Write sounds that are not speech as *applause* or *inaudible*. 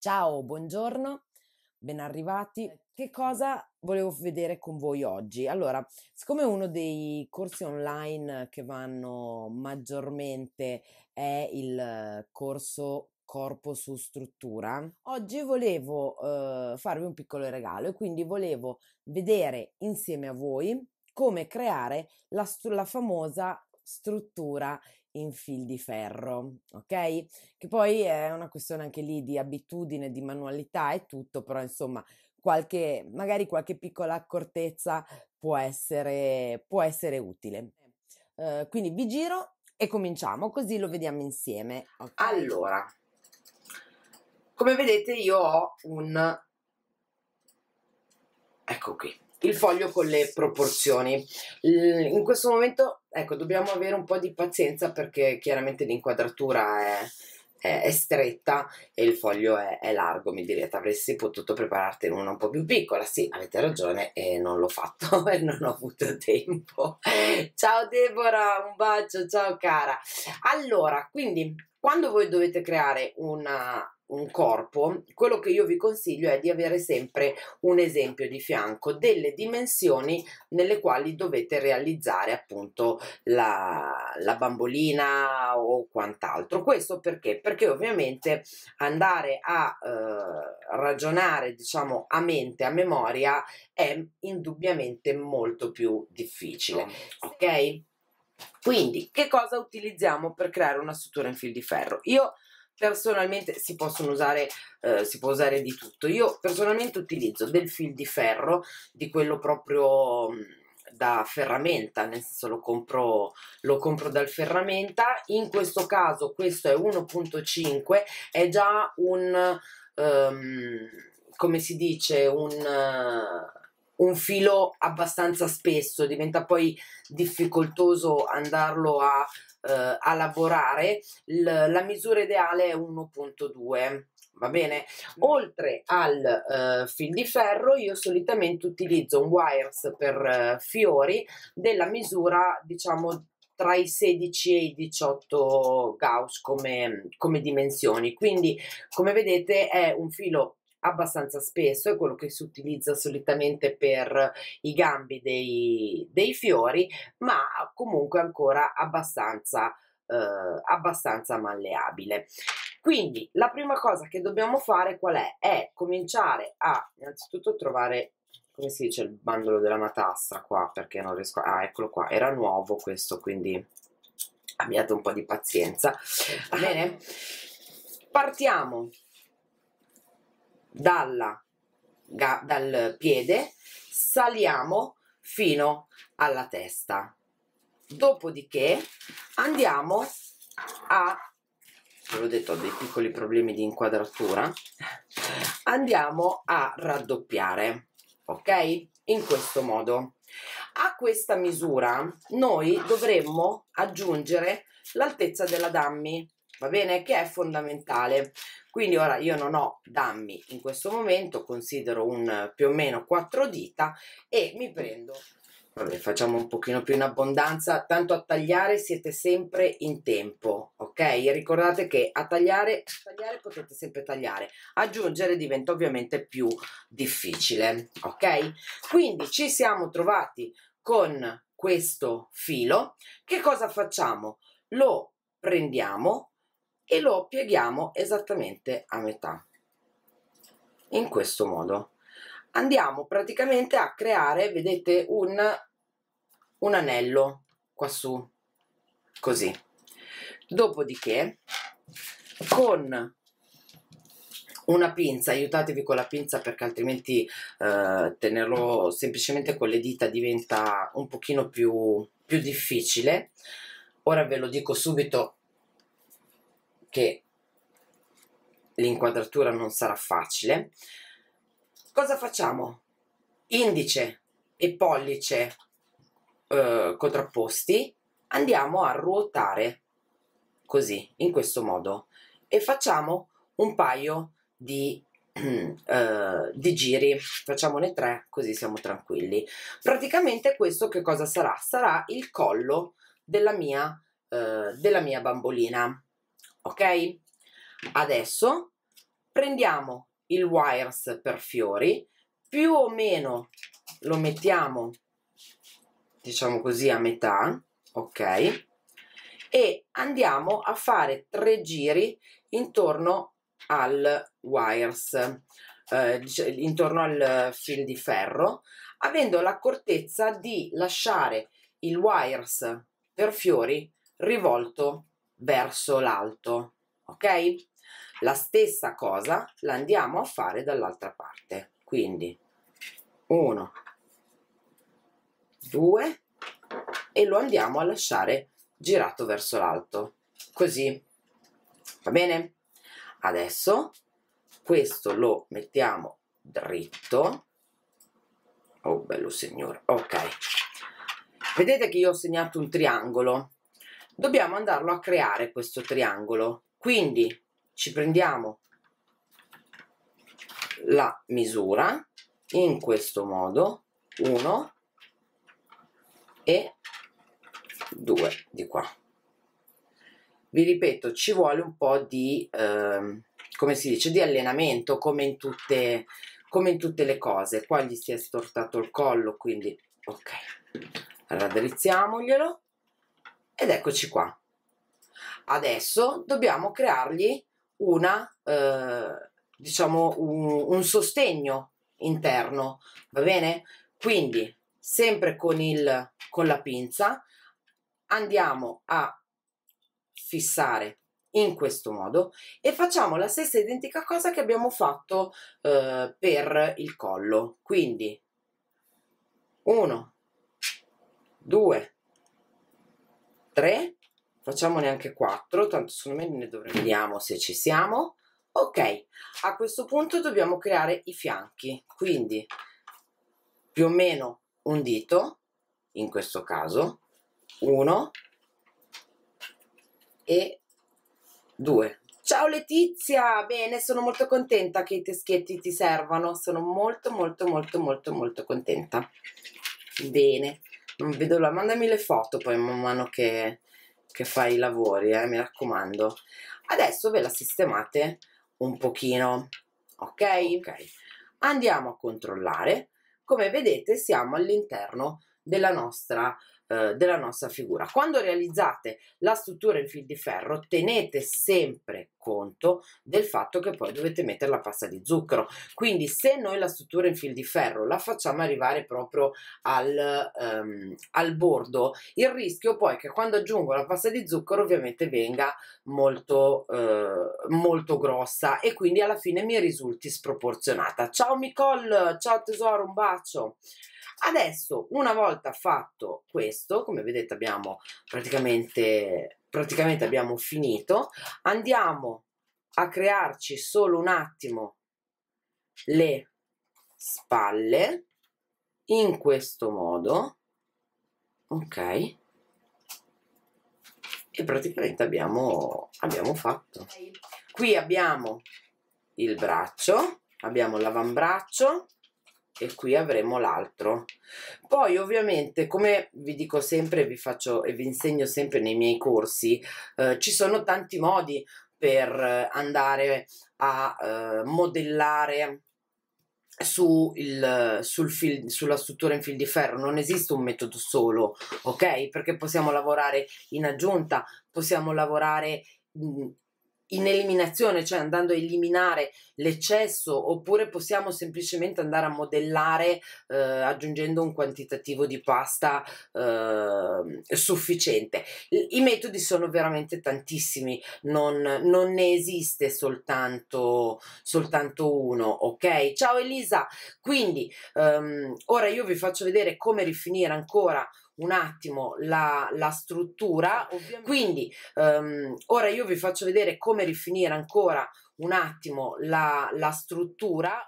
Ciao, buongiorno, ben arrivati. Che cosa volevo vedere con voi oggi? Allora, siccome uno dei corsi online che vanno maggiormente è il corso corpo su struttura, oggi volevo eh, farvi un piccolo regalo e quindi volevo vedere insieme a voi come creare la, la famosa struttura in fil di ferro, ok? Che poi è una questione anche lì di abitudine, di manualità e tutto, però insomma, qualche, magari qualche piccola accortezza può essere, può essere utile. Uh, quindi vi giro e cominciamo, così lo vediamo insieme. Okay? Allora, come vedete io ho un... Ecco qui, il foglio con le proporzioni. In questo momento, ecco, dobbiamo avere un po' di pazienza perché chiaramente l'inquadratura è, è, è stretta e il foglio è, è, largo. Mi direte, avresti potuto preparartene una un po' più piccola. Sì, avete ragione e non l'ho fatto *laughs* e non ho avuto tempo. Ciao Deborah, un bacio, ciao cara. Allora, quindi quando voi dovete creare una un corpo, quello che io vi consiglio è di avere sempre un esempio di fianco delle dimensioni nelle quali dovete realizzare appunto la, la bambolina o quant'altro. Questo perché? Perché ovviamente andare a eh, ragionare diciamo a mente, a memoria è indubbiamente molto più difficile. Certo. Ok? Quindi, che cosa utilizziamo per creare una struttura in fil di ferro? Io personalmente si possono usare, eh, si può usare di tutto. Io personalmente utilizzo del fil di ferro, di quello proprio mm, da ferramenta, nel senso lo compro, lo compro dal ferramenta. In questo caso questo è 1.5, è già un, um, come si dice, un... Uh, un filo abbastanza spesso, diventa poi difficoltoso andarlo a, eh, a lavorare. L- la misura ideale è 1.2 va bene? Oltre al uh, fil di ferro, io solitamente utilizzo un wires per uh, fiori della misura, diciamo, tra i 16 e i 18 gauss come, come dimensioni. Quindi, come vedete, è un filo abbastanza spesso, è quello che si utilizza solitamente per i gambi dei, dei fiori, ma comunque ancora abbastanza, eh, abbastanza malleabile. Quindi la prima cosa che dobbiamo fare qual è? È cominciare a innanzitutto trovare come si dice il bandolo della matassa qua perché non riesco a... ah eccolo qua era nuovo questo quindi abbiate un po' di pazienza certo, va bene partiamo dalla, ga, dal piede, saliamo fino alla testa. Dopodiché andiamo a, ve l'ho detto, ho dei piccoli problemi di inquadratura, andiamo a raddoppiare, ok? In questo modo. A questa misura noi dovremmo aggiungere l'altezza della dammi va bene? Che è fondamentale. Quindi ora io non ho dammi in questo momento, considero un più o meno quattro dita e mi prendo Vabbè, facciamo un pochino più in abbondanza, tanto a tagliare siete sempre in tempo, ok? Ricordate che a tagliare, a tagliare potete sempre tagliare, aggiungere diventa ovviamente più difficile, ok? Quindi ci siamo trovati con questo filo, che cosa facciamo? Lo prendiamo, e lo pieghiamo esattamente a metà in questo modo andiamo praticamente a creare vedete un, un anello qua su così dopodiché con una pinza, aiutatevi con la pinza perché altrimenti eh, tenerlo semplicemente con le dita diventa un pochino più, più difficile. Ora ve lo dico subito che l'inquadratura non sarà facile. Cosa facciamo? Indice e pollice eh, contrapposti andiamo a ruotare così, in questo modo e facciamo un paio di, *clears throat* eh, di giri, facciamone tre così siamo tranquilli. Praticamente questo che cosa sarà? Sarà il collo della mia, eh, della mia bambolina ok? Adesso prendiamo il wires per fiori, più o meno lo mettiamo, diciamo così, a metà, ok? E andiamo a fare tre giri intorno al wires, eh, intorno al fil di ferro, avendo l'accortezza di lasciare il wires per fiori rivolto verso l'alto, ok? La stessa cosa la andiamo a fare dall'altra parte, quindi 1, 2 e lo andiamo a lasciare girato verso l'alto, così, va bene? Adesso questo lo mettiamo dritto, oh bello signore, ok, vedete che io ho segnato un triangolo, dobbiamo andarlo a creare questo triangolo quindi ci prendiamo la misura in questo modo 1 e 2 di qua vi ripeto ci vuole un po di eh, come si dice di allenamento come in tutte come in tutte le cose qua gli si è stortato il collo quindi ok raddrizziamoglielo ed eccoci qua. Adesso dobbiamo creargli una, eh, diciamo, un, un sostegno interno, va bene? Quindi, sempre con, il, con la pinza, andiamo a fissare in questo modo e facciamo la stessa identica cosa che abbiamo fatto eh, per il collo. Quindi, 1, 2, 3, facciamone anche 4, tanto sono meno ne dovremmo... Vediamo se ci siamo. Ok, a questo punto dobbiamo creare i fianchi, quindi più o meno un dito, in questo caso, 1 e 2. Ciao Letizia, bene, sono molto contenta che i teschietti ti servano, sono molto molto molto molto molto contenta. Bene, vedo la... Mandami le foto poi man mano che, che fai i lavori, eh, mi raccomando. Adesso ve la sistemate un pochino, ok? Ok. Andiamo a controllare. Come vedete siamo all'interno della nostra eh, della nostra figura. Quando realizzate la struttura in fil di ferro tenete sempre conto del fatto che poi dovete mettere la pasta di zucchero. Quindi se noi la struttura in fil di ferro la facciamo arrivare proprio al, um, al bordo, il rischio poi è che quando aggiungo la pasta di zucchero ovviamente venga molto, eh, molto grossa e quindi alla fine mi risulti sproporzionata. Ciao Nicole, ciao tesoro, un bacio. Adesso, una volta fatto questo, come vedete abbiamo praticamente, praticamente abbiamo finito, andiamo a crearci solo un attimo le spalle in questo modo, ok? E praticamente abbiamo, abbiamo fatto. Qui abbiamo il braccio, abbiamo l'avambraccio, e qui avremo l'altro poi ovviamente come vi dico sempre vi faccio e vi insegno sempre nei miei corsi eh, ci sono tanti modi per eh, andare a eh, modellare su il, sul fil, sulla struttura in fil di ferro non esiste un metodo solo ok perché possiamo lavorare in aggiunta possiamo lavorare mm, in eliminazione, cioè andando a eliminare l'eccesso, oppure possiamo semplicemente andare a modellare eh, aggiungendo un quantitativo di pasta eh, sufficiente. I metodi sono veramente tantissimi, non, non ne esiste soltanto, soltanto, uno, ok? Ciao Elisa, quindi ehm, ora io vi faccio vedere come rifinire ancora un attimo la, la struttura. Ovviamente. Quindi um, ora io vi faccio vedere come rifinire ancora un attimo la, la struttura.